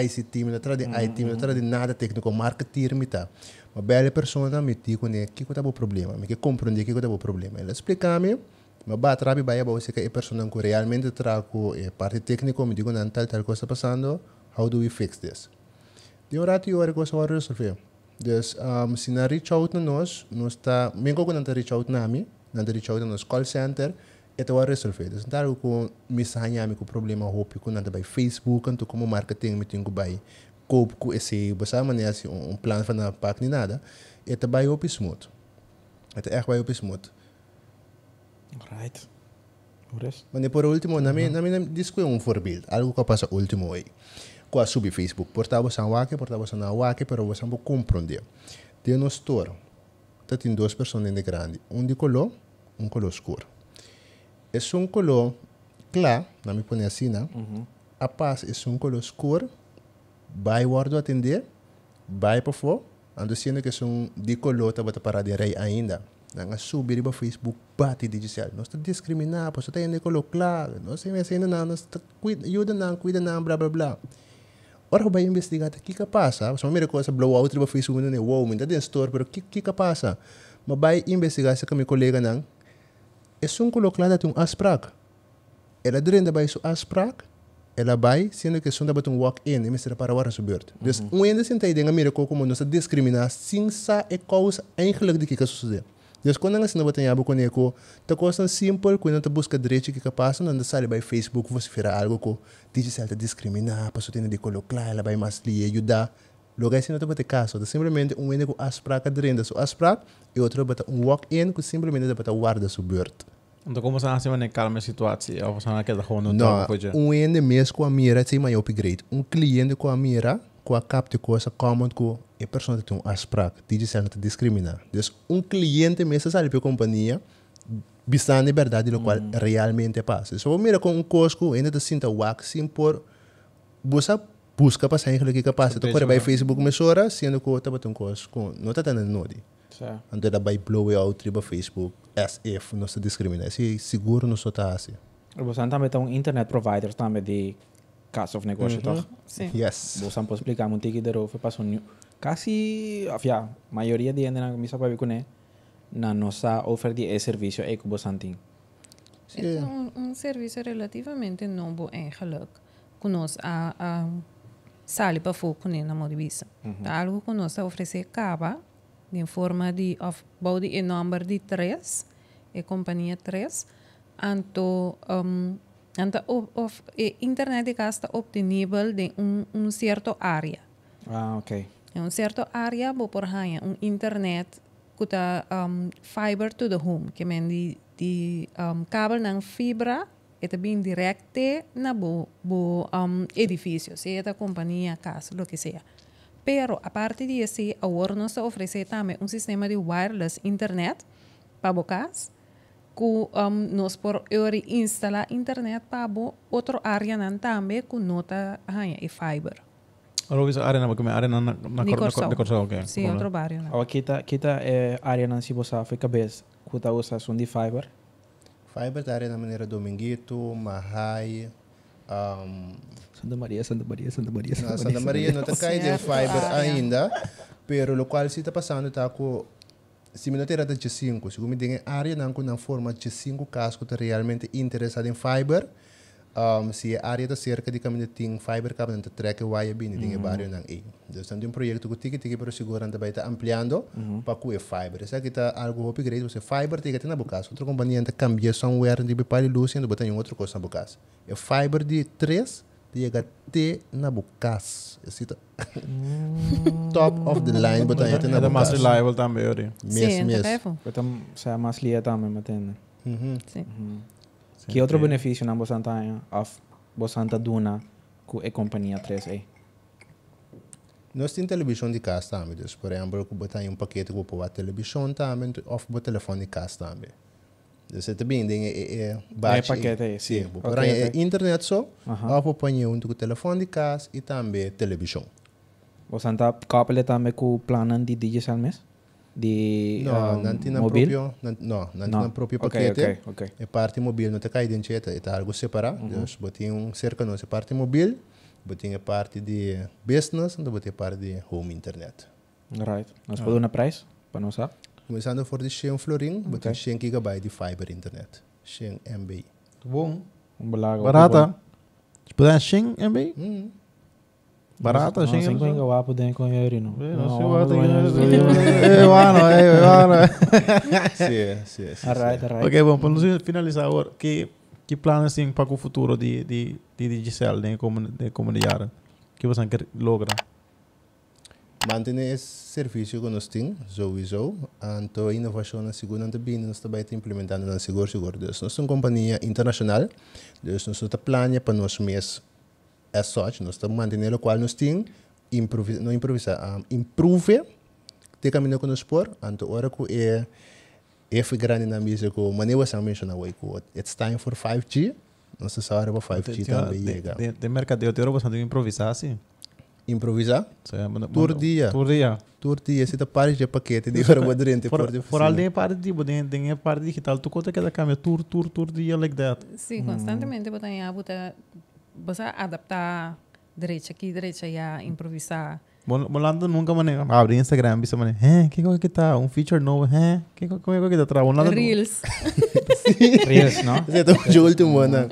ICT dat tra de IT mino tra di nada tecnico marketing mita ma belle persone mi dicono che cosa è il problema mi che comprende che cosa è maar problema e spiegami ma va trabi vaya a che persone che realmente traco e eh, parte tecnico mi dicono tal tal cosa passando how do we fix this di ora ti ora cosa ora resolver dus um, si chout na nos nos ta mengo ko na reach out nami na reach na nos call center ito wa resolve então ntar ko misanya mi ko problema hopi ko nanda by facebook então como marketing mi tingo bay cope ko esse basama ni assim um plano para na pak ni nada ito by hopi smooth ito echt by hopi smooth right Ures. Mas por último, na minha, na minha que é um forbild, algo que passa último aí. Com a sub Facebook, portava San Wake, portava San Wake, pero você não dia Tem um store, tem duas pessoas grande, um de color, um color escuro é um color claro, não me põe assim, né Uhum. A paz é um color escuro, vai guardo atender, vai para fora, ando sendo que é um de color tá para parar de rei ainda. Nanga subir para o Facebook, bate de dizer, nós está discriminado, nós está indo color claro, nós está ainda não, nós está cuida não, cuida não, blá blá blá. Ora, vai investigar, o que que passa? A primeira coisa, blowout para Facebook, não é wow, me dá de store, mas o que que passa? Mas vai investigar se com meu colega não, é só colocada tem um asprac. Ela durante vai isso asprac, ela vai sendo que sonda da um walk in, e será para o ar subir. Mhm. Então, um ainda senta aí denga mira como nossa discriminar sem sa é causa eigenlijk de que que sucede. Então, quando nós não batemos abo coneco, tá coisa simples, quando tá busca direito que que passa, não sai by Facebook, você fira algo que diz certa discriminar, passou tem de colocar, ela vai mais lhe ajudar. Logo assim, não tem caso. Simplesmente um único asprar de renda seu asprar e outro bota um walk-in que simplesmente bota guarda seu bird. Então, como você acha que calma a situação? Ou você acha que está Não, um ente mesmo com a mira tem maior upgrade. Um cliente com a mira, com a capta essa como com a pessoa que tem um asprar, que diz que discriminar. Então, um cliente mesmo sabe para a companhia, bastante verdade, o qual realmente passa. Se você mira com um cosco, ainda sinta o wax, sim, por... Você busca pa sair aquilo que capaz to kore by facebook me sora sendo ko ta batun ko ko no não está tendo di ande da by blow out triba tipo, facebook as if não se discrimina se seguro não só tá assim você também tem um internet provider também de caso of negócio uh uhum. -huh. sim yes você pode explicar muito que dero foi passou quase afia maioria de ainda na missa para ver com na nossa oferta de serviço é que você tem é um, um serviço relativamente novo, eigenlijk. Com conosco a, a sale para foco en la na Moribisa. visa. Tá algo que nós oferece cava forma de of body y number de tres e compañía tres anto um, anto of, of e internet gasta obtenible de un un área. Ah, ok. En una cierto área, por ejemplo, un internet que está um, fiber to the home, que me di di um, cable fibra está bem direto na bo, bo um, edificio, sea esta casa, lo que seja. Pero aparte de eso, ahora nos ofrece também um sistema de wireless internet para o caso, que um, nos por ahora instala internet para outro área também que nota y fiber. Algo que área, porque me área na, na, na, de Corsal. De okay. Sí, outro bairro. Né? Aqui está, aqui está eh, é, área na Cibosa, foi cabeça, que está usando de fiber. Fibers, a na maneira Dominguito, Mahai. Um, Santa Maria, Santa Maria, Santa Maria. Ah, Santa, não, Santa Maria, Santa Maria não está caindo Fiber ah, ainda, é. pero o qual se está passando está com. Se me não de G5, se me tem área não com na forma G5 casco está realmente interessado em Fiber um, se a área da cerca de caminho tem fiber dentro entre o e wire bini tem barrio nang e então tem um projeto que tiki tiki para segurar anda vai tá ampliando para que fiber essa aqui tá algo hopi grade você fiber tem que ter na bocas outra companhia anda cambia somewhere de bepari luz anda botar em outro coisa na bocas é fiber de 3 que até na bocas esse tá top of the line botar em na bocas é mais reliable também ori mais mesmo então se é mais lia também mantém Sim. Sim, que outro benefício na Bosanta of Bosanta Duna que é companhia 3 a Nós temos televisão de casa também, então, por exemplo, que botar um paquete com para a televisão também, ou para o telefone de casa também. Você também tem é, é, é paquete aí. Sim, para okay, okay. Eh, internet só, ou para apanhar um telefone de casa e também televisão. Bosanta, copla também com o plano de digital mesmo? de No, um, uh, nanti na mobil? propio, nan, no, nanti no. na propio paquete. Okay, okay, okay. E parte mobil não te cai dentro, é algo separado. Uhum. Deus deci, botinha um cerca não, é parte mobil, botinha parte de business, então botinha parte de home internet. Right. Nós ah. podemos na price para não saber. Começando por de 100 florin, okay. botinha 100 gigabyte de fiber internet. 100 MB. Bom. Um barato. Barata. Podemos 100 MB? Uhum. Barata, no, gente. Não, assim, eu assim? apo não não yerino. não, eu apo não, ano, é, eu não, Sim, é, sim, é, sim. Alright, alright. Ok, bom, para nos finalizar agora, que que plano tem assim, para o futuro de de de Giselle, de como de comunidade? Que você quer lograr? Mantener esse serviço que nós temos, sowieso. Então, a inovação na segunda também nós também estamos implementando na segunda Seguro. Nós somos uma companhia internacional, nós estamos planejando para nós mesmos é sorte, nós estamos mantendo o qual nós temos, improvisa, não improvisar, um, ah, improve, de caminho que nos pôr, então hora que é, é foi grande na mídia que o Manewa Sam mencionou, it's time for 5G, nós estamos hora para 5G também. De, de, mercadeio, tem hora bastante improvisar, assim? improvisar. Tour dia. Tour dia. Tour dia. Se tá pares de paquete de agora vou durante por de por além parte de bode tem parte digital tu conta que é da câmera tour, tour, tour dia like that. Sim, hum. constantemente botar em abuta ah, você a adaptar derecha aquí, derecha a improvisar. bolando nunca mané, abre Instagram, vi mané, eh, que coisa que tá, um feature novo, eh, que coisa que tá, tra, Reels. Reels, não? Esse é o último ano.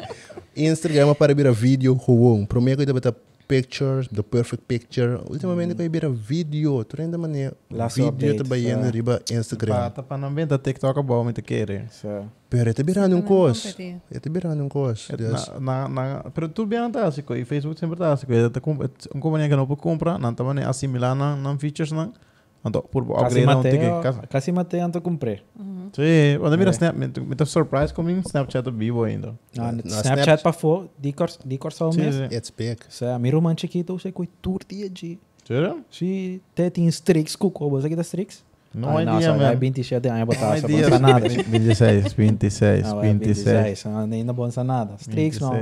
Instagram para virar vídeo, ruim primeiro que tá picture, the perfect picture. Ultimamente mm. eu ibira vídeo, tu man ya. Vídeo, ta bayan yeah. É. riba Instagram. Pata tá, tá pa nang benta TikTok a mo te kere. So. É. Pero ito bira um kos. Ito bira nung kos. Na, na, na, pero tu bira ta si ko, Facebook sempre ta si ko. Ito um companhia que não pode comprar, não também assimilar não, não features não. Anto, purbo, agreno, tiki, casa. Casi mate anto compré. Mm -hmm. Sí, cuando mira eh. Snap, me, me está surprise con mi Snapchat vivo ainda. Ah, no, Snapchat para fo, di corsa o mês. It's big. O sea, mi roman chiquito, se coi tour dia de. Sério? Sí, te tem streaks, cuco, você ah, ah, que tá streaks? Não ah, idea, man. 27 anos botar essa bonsa nada. 26, 26, ah, 26. ainda na bonsa nada. Streaks não.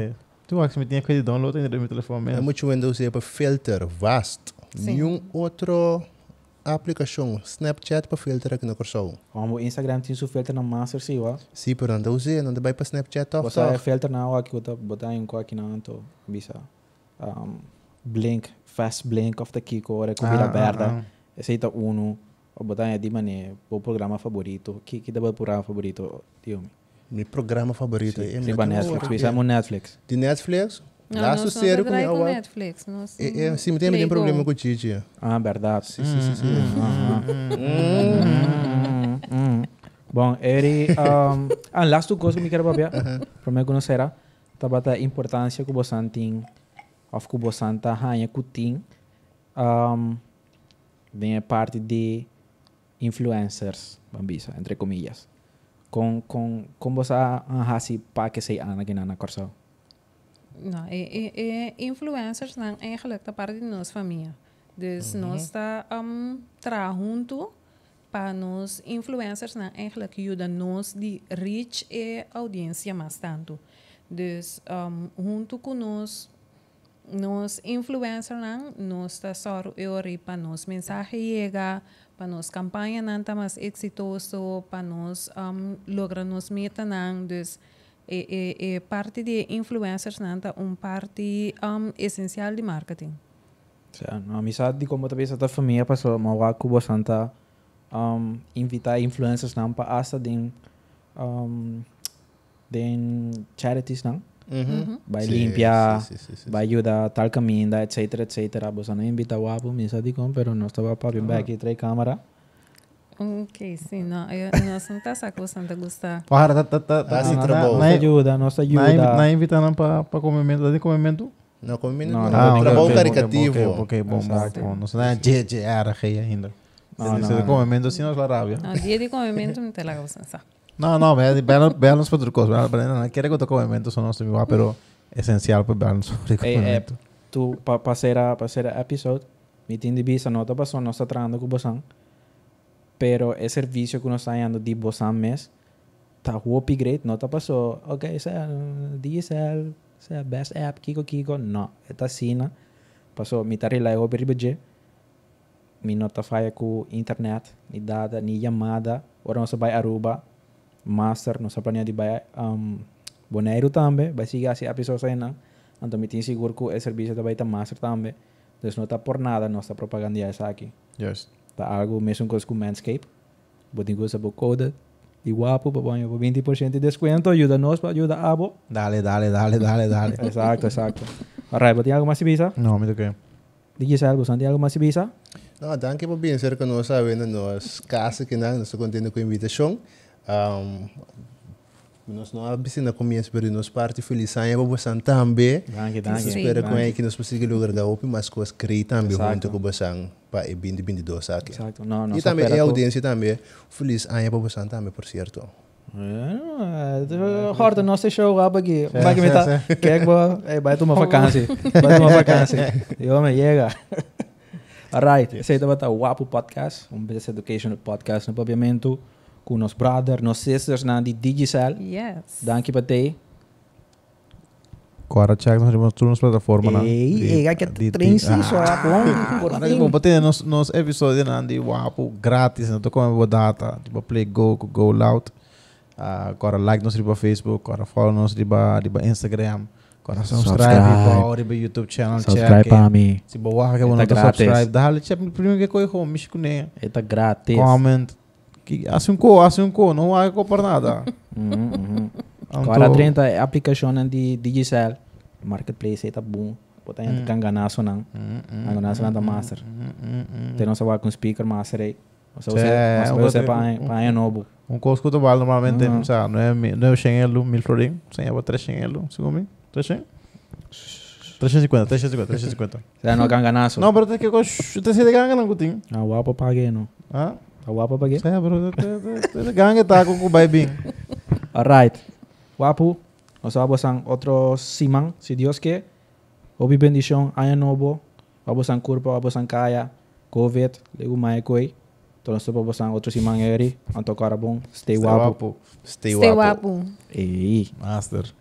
Tu acha que me tinha que de download ainda no meu telefone mesmo? É muito Windows, é para filter, vast. Nenhum outro a aplicação Snapchat para filtrar aqui na Corso. Como o Instagram tem seu filtro na master, sim, ó? Sim, por onde usei, não vai para Snapchat, Você é filtro na hora que eu botar em aqui na anto, bisa. Um, blink, fast blink of the Kiko, hora com vida aberta. Esse aí tá uno. O botar de mané, eh, o programa favorito. Que que dá o programa favorito, tio? Meu programa favorito. Sim, eh, é Netflix. Pensamos Netflix. De Netflix? Dá não com o Netflix. Eu sim, tem nenhum problema com o Titi. Ah, verdade. Sim, sim, sim. sim. Hum, hum, hum, Bom, ele. Um, a ah, last coisa que me quero babar, para me é conhecer, tava a importância que você tem, of que você tá é que tem, um, bem a parte de influencers, bambisa, entre comillas, com com com você arrasa para que você tenha que na corção. no eh, eh, eh, influencers son parte de nuestra familia. Entonces, nos para nos influencers que nos reach e audiencia más tanto. Um, junto con nos influencers nos para nos mensaje llega, para nos campaña más exitoso, para nos um, nos meta e, e, e parte de influencers nanta um parte um, essencial de marketing. Sim, a amizade como talvez a família passou, a lá que você está um, invitar influencers não para asa de um, de charities não uhum. Mm-hmm. Mm-hmm. vai sí, limpiar vai ajudar tal caminho etc etc você não invita o Abu me sabe como, mas não estava para ah. vir aqui trazer câmera Ok, sim, não, eu, nós não tá sacuçando a gostar. Para, tá, tá, tá, tá. Ah, tá, tá, tá, tá. na ajuda, nossa é ajuda. Na é invitando para para comimento, de é comimento. Não, comimento não. Não, trabalho caricativo. Ok, bom, bom, não sei, je, je, era rei ainda. Não, não, comimento assim nós lá rábia. Não, dia de comimento não te lá gostar. Não, não, vean los trucos, vean, não quiere que o tu comimento só nosso igual, pero essencial para vean los eh, eh, comimento. Tu para para ser a para ser episódio, me tem de bisa nota para só nós tá tratando com o pero el servicio que uno está dando tipo vos a mes está un great no te pasó, ok, sea diesel, sea best app, kiko, kiko, no, esta sina pasó, mi tarila es over budget, mi nota falla con internet, ni data, ni llamada, ahora nos ir a Aruba, master, nos planeado de vai um, Bonaire também, a seguir esse episódio aí, né? Então, eu tenho seguro que o serviço também baita master também. Então, não está por nada nossa propaganda essa aqui. Yes. tá algo mesmo com o Manscape. Botingo sa bukoda. E guapo, papanho, 20% de descuento. Ajuda-nos, ajuda a abo. Dale, dale, dale, dale, dale. exacto, exacto. Alright, ¿botín algo más Ibiza? No, me toqué. ¿Dijiste algo, Santiago, más Ibiza? No, danke por bien ser conosco, havendo nos casa que nada, nos continuo com a invitação. Um, Nós não abisina na comissão para nós parte feliz aí vou passar também. Danke, danke. Nós espera com aí que nós possamos lugar da OP, mas coisas crie também junto com passar para bem de bem de dois aqui E também a audiência também feliz aí vou passar também por certo. Horta, eh, nós te show lá aqui. Vai que me tá. é que eh, vai tomar vacância. Vai tomar vacância. e me chega. Alright, esse aí tá o Wapo Podcast, um business education podcast no pavimento. nos brothers, nos sisters na di digital. Yes. Dankie patay. Agora check nós temos todas as platform na. Ei, ei, que três isso é bom. Agora tipo patay nos nos episode na di wapo gratis, não tô data, tipo play go go loud. Agora ah, like nos op Facebook, agora follow nos tipo Instagram. Para subscribe, subscribe. YouTube channel subscribe check. mij. mim. Se boa, que é bom subscribe. Dá-lhe check primeiro que coisa, mexe gratis. Comment. Assunco, assunco, não vai por nada. Mm -hmm. Agora 30 aplicações de digital, marketplace está bom. gente mm. que com ganaço não. Ganaço não da master. Tem não sabe com speaker master aí. Você você para para novo. Um curso que tu vai normalmente não sabe, não é não é chinelo, mil florim, sem é três chinelo, segundo mim. Três chinelo. 350, 350, 350. Será não é ganaço? Não, pero tem que eu tenho que ganhar não, Gutinho. Ah, o Apple paguei não. Ah? Au apa bagi? Saya baru gangue tá com o baby. Alright. Guapo, nós vamos a outro simang si Dios quer. Obi bendição, ano novo. Vamos a curva, vamos a caia. Covid, legu maekoi, koi. Então nós vamos a outro simão eri. Anto cara bom. Stay guapo. Stay guapo. Stay guapo. Ei, master.